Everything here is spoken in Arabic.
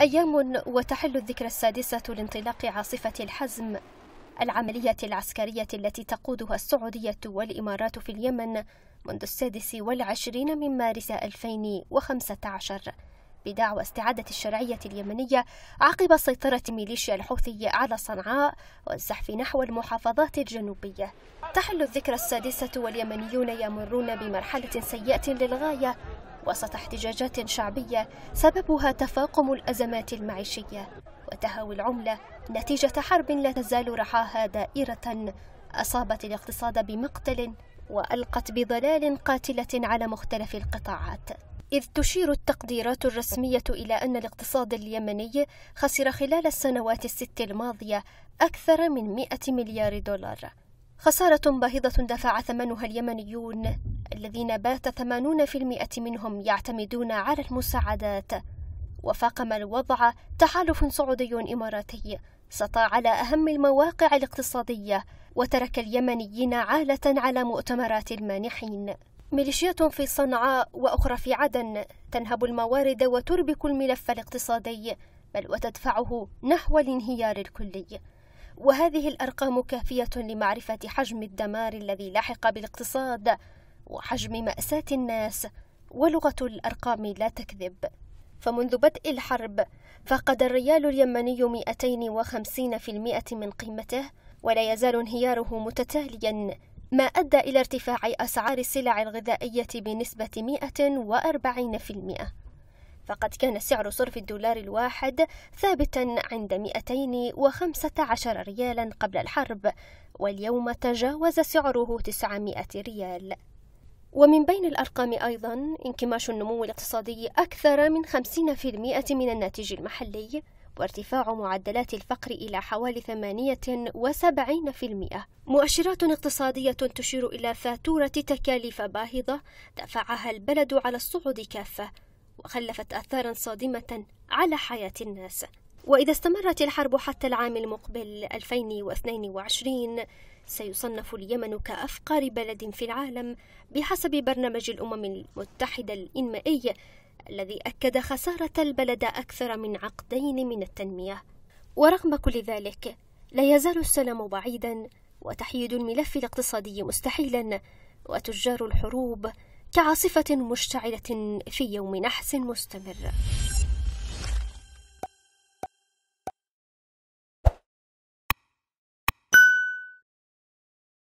أيام وتحل الذكرى السادسة لانطلاق عاصفة الحزم العملية العسكرية التي تقودها السعودية والإمارات في اليمن منذ السادس والعشرين من مارس 2015 بدعوى استعادة الشرعية اليمنية عقب سيطرة ميليشيا الحوثي على صنعاء والزحف نحو المحافظات الجنوبية تحل الذكرى السادسة واليمنيون يمرون بمرحلة سيئة للغاية وسط احتجاجات شعبية سببها تفاقم الأزمات المعيشية وتهاوي العملة نتيجة حرب لا تزال رحاها دائرة أصابت الاقتصاد بمقتل وألقت بظلال قاتلة على مختلف القطاعات إذ تشير التقديرات الرسمية إلى أن الاقتصاد اليمني خسر خلال السنوات الست الماضية أكثر من 100 مليار دولار خسارة باهظة دفع ثمنها اليمنيون الذين بات 80% منهم يعتمدون على المساعدات وفاقم الوضع تحالف سعودي إماراتي سطى على أهم المواقع الاقتصادية وترك اليمنيين عالة على مؤتمرات المانحين ميليشيات في صنعاء وأخرى في عدن تنهب الموارد وتربك الملف الاقتصادي بل وتدفعه نحو الانهيار الكلي وهذه الأرقام كافية لمعرفة حجم الدمار الذي لحق بالاقتصاد وحجم مأساة الناس ولغة الأرقام لا تكذب فمنذ بدء الحرب فقد الريال اليمني 250% من قيمته ولا يزال انهياره متتاليا ما أدى إلى ارتفاع أسعار السلع الغذائية بنسبة 140% فقد كان سعر صرف الدولار الواحد ثابتا عند 215 ريالا قبل الحرب واليوم تجاوز سعره 900 ريال ومن بين الأرقام أيضا انكماش النمو الاقتصادي أكثر من 50% من الناتج المحلي وارتفاع معدلات الفقر إلى حوالي 78% مؤشرات اقتصادية تشير إلى فاتورة تكاليف باهظة دفعها البلد على الصعود كافة وخلفت آثارا صادمة على حياة الناس وإذا استمرت الحرب حتى العام المقبل 2022 سيصنف اليمن كأفقر بلد في العالم بحسب برنامج الأمم المتحدة الإنمائي الذي أكد خسارة البلد أكثر من عقدين من التنمية ورغم كل ذلك لا يزال السلام بعيدا وتحييد الملف الاقتصادي مستحيلا وتجار الحروب كعاصفة مشتعلة في يوم نحس مستمر